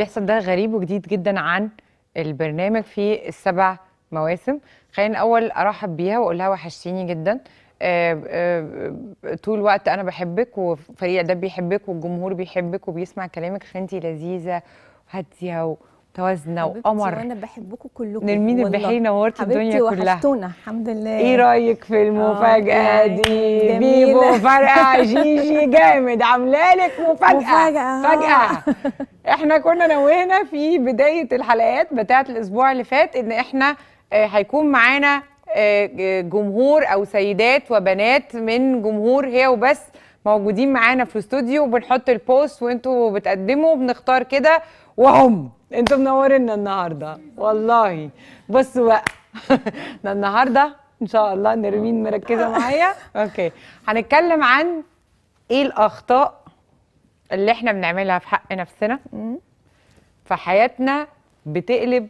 بيحصل ده غريب وجديد جدا عن البرنامج في السبع مواسم خلينا الاول ارحب بيها واقول لها وحشتيني جدا آآ آه، آآ آه، طول الوقت انا بحبك وفريق ده بيحبك والجمهور بيحبك وبيسمع كلامك فانت لذيذه وهاديه ومتوازنه وقمر انا بحبكم كلكم نرمين البحيري نورت الدنيا كلها وحشتونا الحمد لله ايه رايك في المفاجاه آه، دي بيبو فرقع جيجي جامد عامله لك مفاجاه مفاجاه, مفاجأة. احنا كنا نوهنا في بدايه الحلقات بتاعه الاسبوع اللي فات ان احنا آه، هيكون معانا آه، جمهور او سيدات وبنات من جمهور هي وبس موجودين معانا في الاستوديو وبنحط البوست وانتوا بتقدموا بنختار كده وهم انتوا منورينا النهارده والله بصوا بقى ده النهارده ان شاء الله نرمين مركزه معايا اوكي هنتكلم عن ايه الاخطاء اللي احنا بنعملها في حق نفسنا فحياتنا بتقلب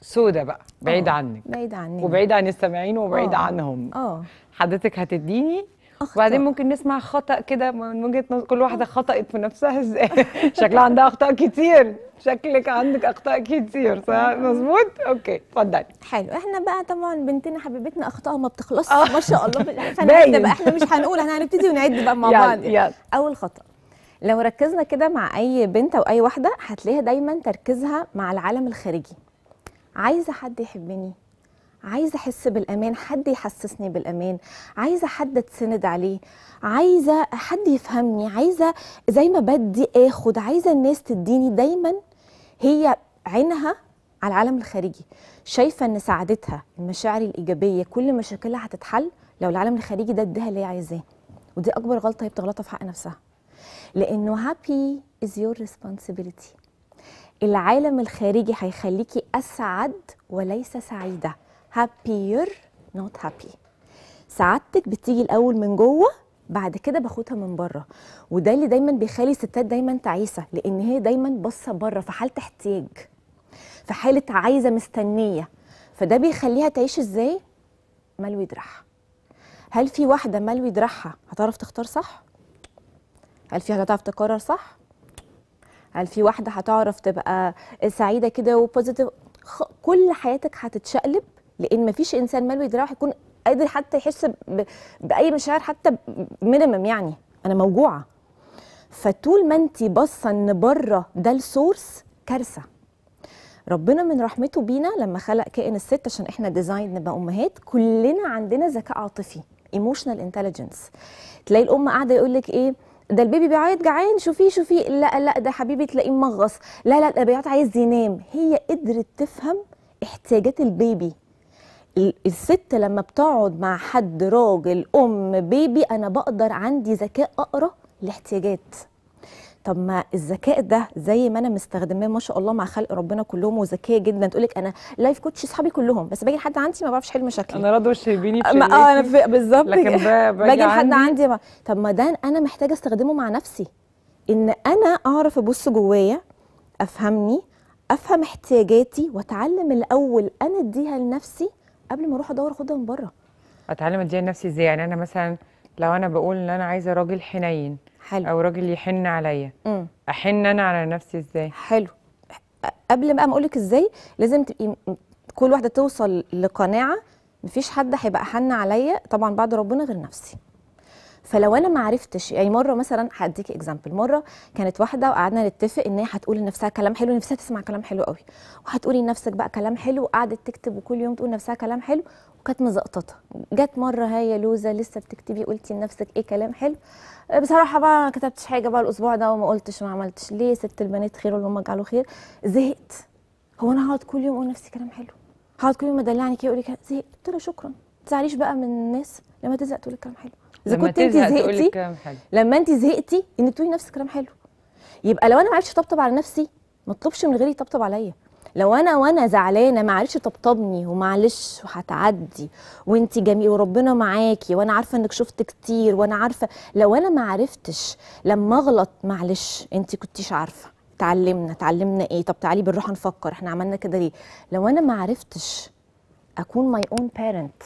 سودة بقى بعيد أوه. عنك بعيد عني وبعيد عن السامعين وبعيد أوه. عنهم اه حضرتك هتديني أخطأ. وبعدين ممكن نسمع خطا كده من وجهه نظر كل واحده آه. خطأت في نفسها ازاي شكلها عندها اخطاء كتير شكلك عندك اخطاء كتير صح آه. مظبوط اوكي اتفضلي حلو احنا بقى طبعا بنتنا حبيبتنا اخطائها ما بتخلصش آه. ما شاء الله بقى احنا مش هنقول احنا هنبتدي ونعد بقى مع بعض اول خطأ لو ركزنا كده مع اي بنت او اي واحده هتلاقيها دايما تركيزها مع العالم الخارجي عايزه حد يحبني عايزه احس بالامان حد يحسسني بالامان عايزه حد اتسند عليه عايزه حد يفهمني عايزه زي ما بدي اخد عايزه الناس تديني دايما هي عينها على العالم الخارجي شايفه ان سعادتها المشاعر الايجابيه كل مشاكلها هتتحل لو العالم الخارجي ده اداها اللي هي عايزاه ودي اكبر غلطه هي بتغلطها في حق نفسها لانه هابي از يور ريسبونسبيلتي العالم الخارجي هيخليكي اسعد وليس سعيده هابير نوت هابي سعادتك بتيجي الاول من جوه بعد كده باخدها من بره وده اللي دايما بيخلي الستات دايما تعيسه لان هي دايما باصه بره في حاله احتياج في حاله عايزه مستنيه فده بيخليها تعيش ازاي ملوي دراعها هل في واحده ملوي دراعها هتعرف تختار صح هل في هتعرف تقرر صح هل في واحده هتعرف تبقى سعيده كده وبوزيتيف كل حياتك هتتشقلب لان مفيش انسان ماله دراعه هيكون قادر حتى يحس باي مشاعر حتى مينيمم يعني انا موجوعه فطول ما انت باصه ان بره ده السورس كارثه ربنا من رحمته بينا لما خلق كائن الست عشان احنا ديزاين نبقى امهات كلنا عندنا ذكاء عاطفي ايموشنال انتليجنس تلاقي الام قاعده يقول لك ايه ده البيبي بيعيط جعان شوفيه شوفيه لا لا ده حبيبي تلاقيه مغص لا لا ده بيعيط عايز ينام هي قدرت تفهم احتياجات البيبي الست لما بتقعد مع حد راجل ام بيبي انا بقدر عندي ذكاء اقرا الاحتياجات طب ما الذكاء ده زي ما انا مستخدماه ما شاء الله مع خلق ربنا كلهم وذكيه جدا تقول لك انا لايف كوتش اصحابي كلهم بس باجي لحد عندي ما بعرفش حل شكلي انا راضي وشربيني اه انا بالظبط لكن باجي لحد عندي ما. طب ما ده انا محتاجه استخدمه مع نفسي ان انا اعرف ابص جوايا افهمني افهم احتياجاتي واتعلم الاول انا اديها لنفسي قبل ما اروح ادور اخدها من بره اتعلم اديها لنفسي ازاي يعني انا مثلا لو انا بقول ان انا عايزه راجل حنين حلو او راجل يحن عليا احن انا على نفسي ازاي حلو قبل بقى ما اقول لك ازاي لازم تبقي كل واحده توصل لقناعه مفيش حد هيبقى حن عليا طبعا بعد ربنا غير نفسي فلو انا ما عرفتش يعني مره مثلا هديك اكزامبل مره كانت واحده وقعدنا نتفق ان هي هتقول لنفسها كلام حلو نفسها تسمع كلام حلو قوي وهتقولي لنفسك بقى كلام حلو وقعدت تكتب وكل يوم تقول لنفسها كلام حلو وكانت مزقططه جت مره هي لوزه لسه بتكتبي قلتي لنفسك ايه كلام حلو بصراحه بقى ما كتبتش حاجه بقى الاسبوع ده وما قلتش وما عملتش ليه ست البنات خير واللي هم جعلوا خير زهقت هو انا هقعد كل يوم اقول لنفسي كلام حلو هقعد كل يوم ادلعني كده اقول لك زهقت قلت له شكرا ما تزعليش بقى من الناس لما تزهق تقول كلام حلو اذا كنت انت زهقتي لما انت زهقتي انك تقولي نفسك كلام حلو يبقى لو انا ما عرفتش اطبطب على نفسي ما اطلبش من غيري يطبطب عليا لو انا وانا زعلانه معلش طبطبني ومعلش وهتعدي وانت جميل وربنا معاكي وانا عارفه انك شفت كتير وانا عارفه لو انا ما عرفتش لما اغلط معلش انت كنتيش عارفه اتعلمنا اتعلمنا ايه طب تعالي بنروح نفكر احنا عملنا كده ليه لو انا ما عرفتش اكون ماي اون بارنت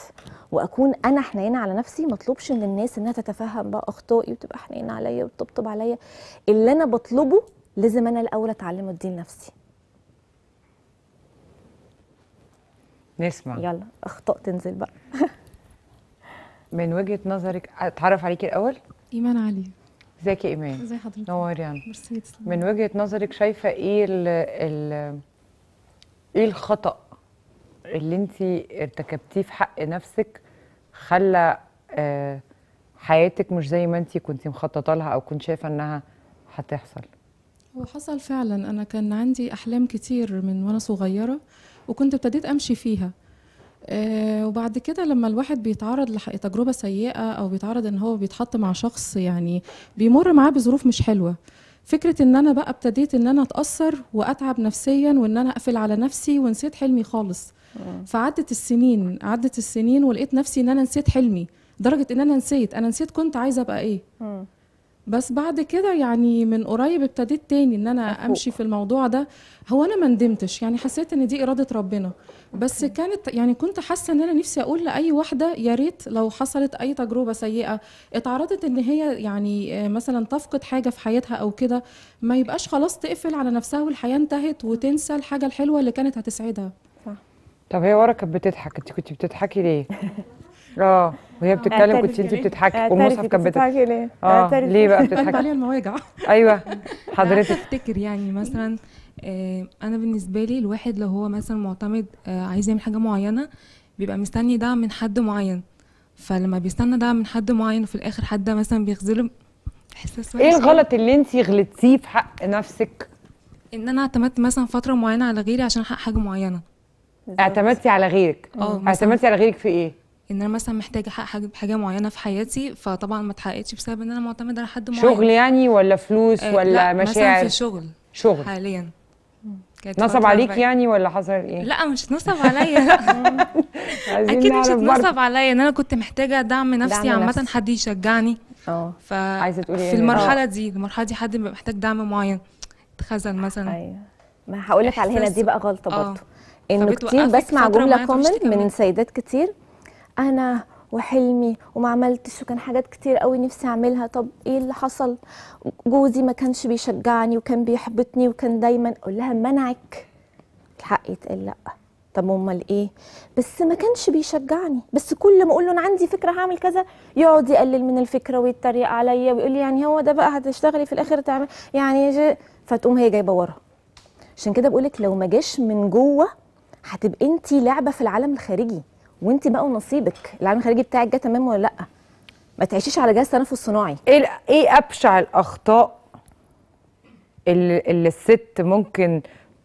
واكون انا حنينه على نفسي ما اطلبش من الناس انها تتفهم بقى اخطائي وتبقى حنينه عليا وتطبطب عليا اللي انا بطلبه لازم انا الاول اتعلمه ادي لنفسي نسمع يلا اخطاء تنزل بقى من وجهه نظرك اتعرف عليكي الاول ايمان علي ازيك يا ايمان ازي حضرتك نوري يعني. ميرسي من وجهه نظرك شايفه ايه الـ الـ ايه الخطا اللي انت ارتكبتيه في حق نفسك خلى آه، حياتك مش زي ما انت كنت مخططه لها او كنت شايفه انها هتحصل هو حصل فعلا انا كان عندي احلام كتير من وانا صغيره وكنت ابتديت امشي فيها آه، وبعد كده لما الواحد بيتعرض لتجربه سيئه او بيتعرض ان هو بيتحط مع شخص يعني بيمر معاه بظروف مش حلوه فكره ان انا بقى ابتديت ان انا اتاثر واتعب نفسيا وان انا اقفل على نفسي ونسيت حلمي خالص آه. فعدت السنين عدت السنين ولقيت نفسي ان انا نسيت حلمي لدرجه ان انا نسيت انا نسيت كنت عايزه ابقى ايه آه. بس بعد كده يعني من قريب ابتديت تاني ان انا أفوق. امشي في الموضوع ده هو انا ما ندمتش يعني حسيت ان دي اراده ربنا بس كانت يعني كنت حاسه ان انا نفسي اقول لاي واحده يا ريت لو حصلت اي تجربه سيئه اتعرضت ان هي يعني آه، مثلا تفقد حاجه في حياتها او كده ما يبقاش خلاص تقفل على نفسها والحياه انتهت وتنسى الحاجه الحلوه اللي كانت هتسعدها صح طب هي ورا كانت بتضحك انت كنت بتضحكي ليه اه وهي آه، بتتكلم كنت انت يعني. بتضحكي والمصحف كان بتضحكي يعني. ليه؟ اه ليه بقى بتضحكي؟ عليها المواجع ايوه حضرتك افتكر يعني مثلا آه، انا بالنسبه لي الواحد لو هو مثلا معتمد آه، عايز يعمل حاجه معينه بيبقى مستني دعم من حد معين فلما بيستنى دعم من حد معين وفي الاخر حد مثلا بيخذله احساس ايه الغلط اللي انت غلطتيه في حق نفسك؟ ان انا اعتمدت مثلا فتره معينه على غيري عشان احقق حاجه معينه اعتمدتي على غيرك اعتمدتي على غيرك في ايه؟ ان انا مثلا محتاجه احقق حاجه معينه في حياتي فطبعا ما اتحققتش بسبب ان انا معتمده على حد معين شغل يعني ولا فلوس آه ولا لا مشاعر مثلا في شغل شغل حاليا نصب عليك بقى. يعني ولا حصل ايه؟ لا مش نصب عليا اكيد مش نصب عليا ان انا كنت محتاجه دعم نفسي عامه حد يشجعني اه ف عايزه تقولي في إيه؟ المرحله أوه. دي المرحله دي حد بيبقى محتاج دعم معين اتخزن مثلا ايوه ما هقول لك على هنا دي بقى غلطه برضه اه. انه كتير بسمع جمله كومنت من سيدات كتير انا وحلمي وما عملتش وكان حاجات كتير قوي نفسي اعملها طب ايه اللي حصل جوزي ما كانش بيشجعني وكان بيحبطني وكان دايما اقول لها منعك الحق يتقال لا طب امال ايه بس ما كانش بيشجعني بس كل ما اقول له انا عندي فكره هعمل كذا يقعد يقلل من الفكره ويتريق عليا ويقول لي يعني هو ده بقى هتشتغلي في الاخر تعمل يعني فتقوم هي جايبه ورا عشان كده بقول لك لو ما جاش من جوه هتبقى انت لعبه في العالم الخارجي وانت بقى ونصيبك العالم الخارجي بتاعك جه تمام ولا لا ما تعيشيش على جهاز تنفس صناعي ايه ايه ابشع الاخطاء اللي, اللي الست ممكن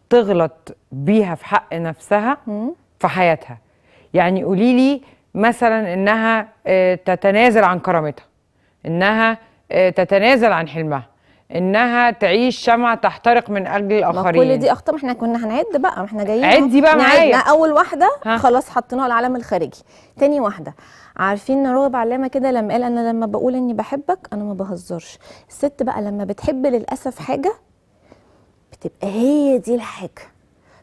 تغلط بيها في حق نفسها في حياتها يعني قولي لي مثلا انها آه، تتنازل عن كرامتها انها آه، تتنازل عن حلمها انها تعيش شمعة تحترق من اجل الاخرين ما كل دي اخطاء احنا كنا هنعد بقى ما احنا جايين عدي بقى معايا اول واحده ها. خلاص حطيناها العالم الخارجي تاني واحده عارفين رغب علامه كده لما قال انا لما بقول اني بحبك انا ما بهزرش الست بقى لما بتحب للاسف حاجه بتبقى هي دي الحاجه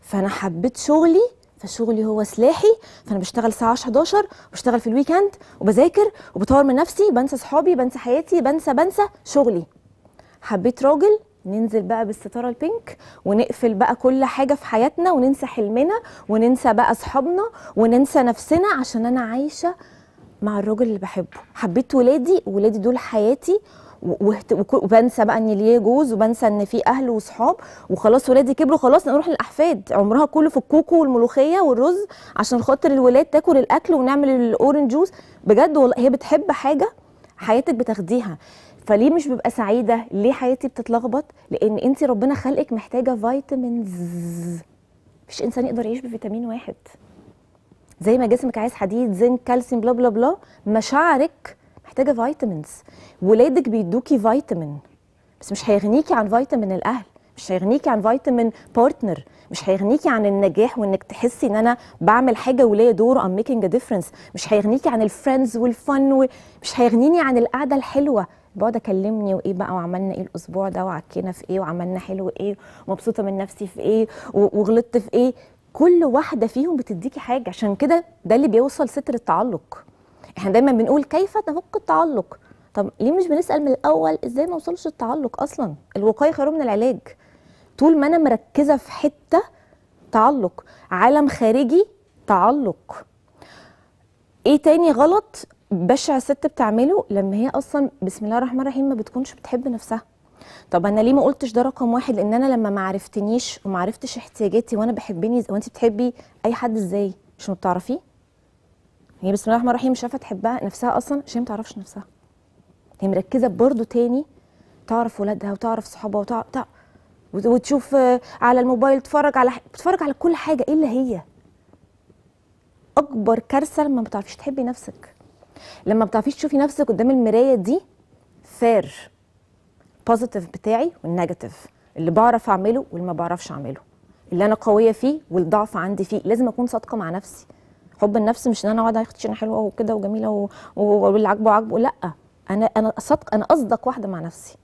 فانا حبيت شغلي فشغلي هو سلاحي فانا بشتغل الساعه 10 11 بشتغل في الويكند وبذاكر وبطور من نفسي بنسى صحابي بنسى حياتي بنسى بنسى شغلي حبيت راجل ننزل بقى بالستاره البينك ونقفل بقى كل حاجه في حياتنا وننسى حلمنا وننسى بقى اصحابنا وننسى نفسنا عشان انا عايشه مع الراجل اللي بحبه حبيت ولادي ولادي دول حياتي وبنسى بقى ان ليه جوز وبنسى ان في اهل وصحاب وخلاص ولادي كبروا خلاص نروح للاحفاد عمرها كله في الكوكو والملوخيه والرز عشان خاطر الولاد تاكل الاكل ونعمل الاورنج جوز بجد والله هي بتحب حاجه حياتك بتاخديها فليه مش ببقى سعيده ليه حياتي بتتلخبط لان انت ربنا خلقك محتاجه فيتامينز مفيش انسان يقدر يعيش بفيتامين واحد زي ما جسمك عايز حديد زنك كالسيوم بلا بلا بلا مشاعرك محتاجه فيتامينز ولادك بيدوكي فيتامين بس مش هيغنيكي عن فيتامين الاهل مش هيغنيكي عن فيتامين بارتنر مش هيغنيكي عن النجاح وانك تحسي ان انا بعمل حاجه وليا دور ام ميكينج ا ديفرنس مش هيغنيكي عن الفريندز والفن و... مش هيغنيني عن القعده الحلوه بقعد اكلمني وايه بقى وعملنا ايه الاسبوع ده وعكينا في ايه وعملنا حلو ايه ومبسوطه من نفسي في ايه وغلطت في ايه كل واحده فيهم بتديكي حاجه عشان كده ده اللي بيوصل ستر التعلق احنا دايما بنقول كيف نفك التعلق طب ليه مش بنسال من الاول ازاي ما وصلش التعلق اصلا الوقايه خير من العلاج طول ما انا مركزه في حته تعلق عالم خارجي تعلق ايه تاني غلط بشع الست بتعمله لما هي اصلا بسم الله الرحمن الرحيم ما بتكونش بتحب نفسها طب انا ليه ما قلتش ده رقم واحد لان انا لما ما عرفتنيش وما عرفتش احتياجاتي وانا بحبني وانت بتحبي اي حد ازاي مش ما بتعرفيه هي بسم الله الرحمن الرحيم مش عارفه تحبها نفسها اصلا عشان ما بتعرفش نفسها هي مركزه برضو تاني تعرف ولادها وتعرف صحابها وتعرف وتشوف آه، على الموبايل تتفرج على بتتفرج على كل حاجه إيه الا هي اكبر كارثه لما ما بتعرفيش تحبي نفسك لما ما بتعرفيش تشوفي نفسك قدام المرايه دي فير بوزيتيف بتاعي والنيجاتيف اللي بعرف اعمله واللي ما بعرفش اعمله اللي انا قويه فيه والضعف عندي فيه لازم اكون صادقه مع نفسي حب النفس مش ان انا اقعد اختي انا حلوه وكده وجميله واللي عاجبه عاجبه لا انا انا صادقه انا اصدق واحده مع نفسي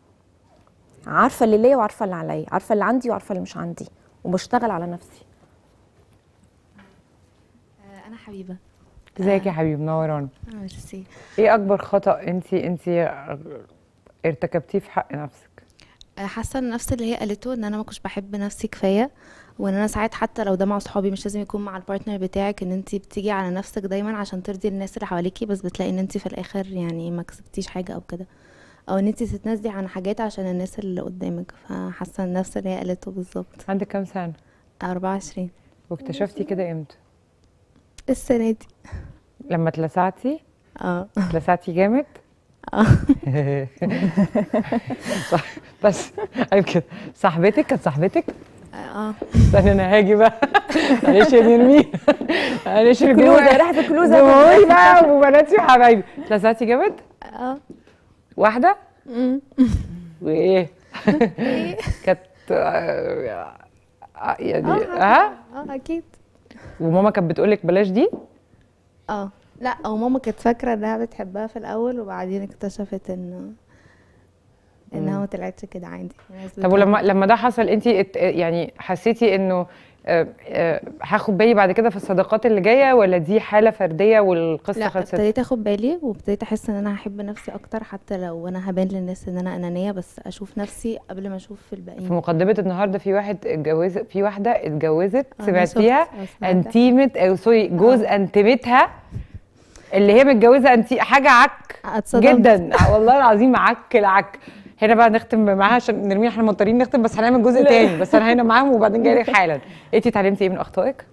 عارفه اللي ليا وعارفه اللي عليا عارفه اللي عندي وعارفه اللي مش عندي وبشتغل على نفسي آه، انا حبيبه ازيك يا آه. حبيب منورانا آه، ميرسي ايه اكبر خطا انت انت ارتكبتيه في حق نفسك حاسه ان نفس اللي هي قالته ان انا ما كنتش بحب نفسي كفايه وان انا ساعات حتى لو ده مع صحابي مش لازم يكون مع البارتنر بتاعك ان انت بتيجي على نفسك دايما عشان ترضي الناس اللي حواليكي بس بتلاقي ان انت في الاخر يعني ما كسبتيش حاجه او كده او ان انت تتنازلي عن حاجات عشان الناس اللي قدامك فحاسه نفس اللي هي قالته بالظبط عندك كام سنه 24 واكتشفتي كده امتى السنه دي لما اتلسعتي اه اتلسعتي جامد اه بس عيب أيوة كده صاحبتك كانت صاحبتك؟ اه استنى انا هاجي بقى معلش يا نرمين معلش كلوزه راحت كلوزه جمهوري بقى وبناتي وحبايبي اتلسعتي جامد؟ اه واحده وايه إيه؟ كانت آه، يعني آه، آه، ها اه اكيد وماما كانت بتقول لك بلاش دي اه لا او ماما كانت فاكره انها بتحبها في الاول وبعدين اكتشفت ان انها ما طلعتش كده عادي طب ولما لما ده حصل انت يعني حسيتي انه آه، آه، هاخد بالي بعد كده في الصداقات اللي جايه ولا دي حاله فرديه والقصه خلصت؟ لا ابتديت اخد بالي وابتديت احس ان انا هحب نفسي اكتر حتى لو انا هبان للناس ان انا انانيه بس اشوف نفسي قبل ما اشوف الباقيين. في مقدمه النهارده في واحد اتجوز في واحده اتجوزت فيها آه، انتيمت او سوري جوز أوه. انتمتها اللي هي متجوزه انتي حاجه عك جدا والله العظيم عك العك هنا بقى نختم معاها عشان نرمي احنا مضطرين نختم بس هنعمل جزء تاني بس انا هنا معاهم وبعدين جاي لك حالا انت اتعلمتي ايه من اخطائك؟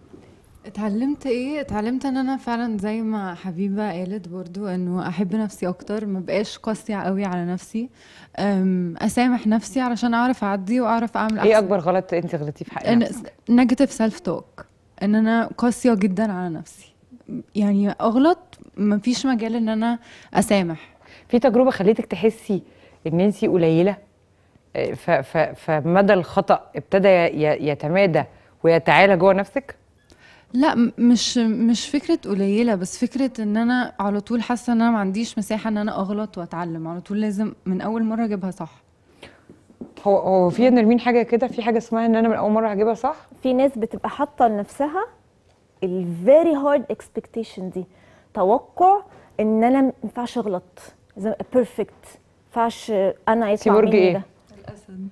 اتعلمت ايه اتعلمت ان انا فعلا زي ما حبيبه قالت برضو انه احب نفسي اكتر ما بقاش قاسيه قوي على نفسي اسامح نفسي علشان اعرف اعدي واعرف اعمل ايه احسن ايه اكبر غلط انت غلطتيه في حق نيجاتيف سيلف توك ان انا قاسيه جدا على نفسي يعني اغلط ما فيش مجال ان انا اسامح في تجربه خليتك تحسي النسي قليله آه، فمدى الخطا ابتدى يتمادى ويتعالى جوه نفسك لا مش مش فكره قليله بس فكره ان انا على طول حاسه ان انا ما عنديش مساحه ان انا اغلط واتعلم على طول لازم من اول مره اجيبها صح هو هو في نرمين حاجه كده في حاجه اسمها ان انا من اول مره هجيبها صح في ناس بتبقى حاطه لنفسها الفيري هارد اكسبكتيشن دي توقع ان انا ما ينفعش اغلط بيرفكت ينفعش انا يطلع برج ايه؟ ده. الاسد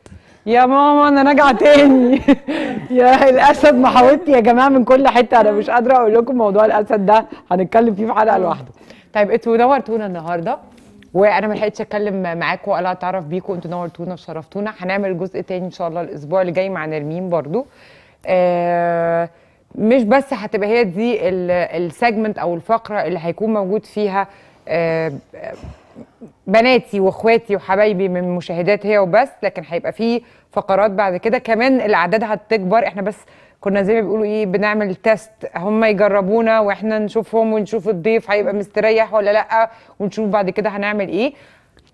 يا ماما انا راجعه تاني يا الاسد محاوطتي يا جماعه من كل حته انا مش قادره اقول لكم موضوع الاسد ده هنتكلم فيه في حلقه لوحده طيب انتوا نورتونا النهارده وانا ما لحقتش اتكلم معاكم ولا اتعرف بيكم انتوا نورتونا وشرفتونا هنعمل جزء تاني ان شاء الله الاسبوع اللي جاي مع نرمين برضو آه، مش بس هتبقى هي دي السيجمنت او الفقره اللي هيكون موجود فيها آه، بناتي واخواتي وحبايبي من مشاهدات هي وبس لكن هيبقى في فقرات بعد كده كمان الاعداد هتكبر احنا بس كنا زي ما بيقولوا ايه بنعمل تيست هم يجربونا واحنا نشوفهم ونشوف الضيف هيبقى مستريح ولا لا ونشوف بعد كده هنعمل ايه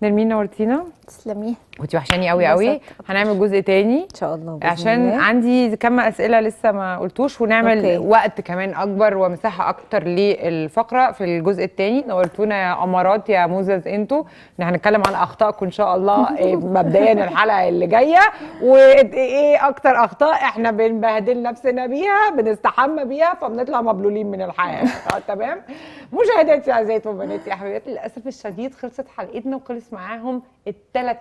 نرمين نورتينا تسلمي كنت وحشاني قوي قوي هنعمل جزء تاني ان شاء الله عشان الله. عندي كم اسئله لسه ما قلتوش ونعمل أوكي. وقت كمان اكبر ومساحه اكتر للفقره في الجزء التاني نورتونا يا امارات يا موزز انتوا احنا هنتكلم عن اخطائكم ان شاء الله إيه، مبدئيا الحلقه اللي جايه وايه اكتر اخطاء احنا بنبهدل نفسنا بيها بنستحمى بيها فبنطلع مبلولين من الحياه آه، تمام مشاهداتي اعزائي وبناتي يا حبيبتي للاسف الشديد خلصت حلقتنا وخلصت بتدرس معاهم الثلاث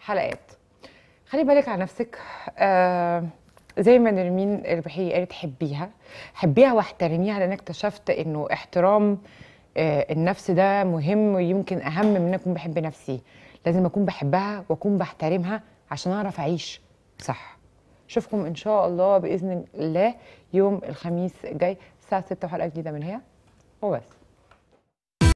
حلقات خلي بالك على نفسك آه زي ما نرمين البحيري قالت حبيها حبيها واحترميها لان اكتشفت انه احترام آه النفس ده مهم ويمكن اهم من اكون بحب نفسي لازم اكون بحبها واكون بحترمها عشان اعرف اعيش صح اشوفكم ان شاء الله باذن الله يوم الخميس الجاي الساعه 6 وحلقه جديده من هنا وبس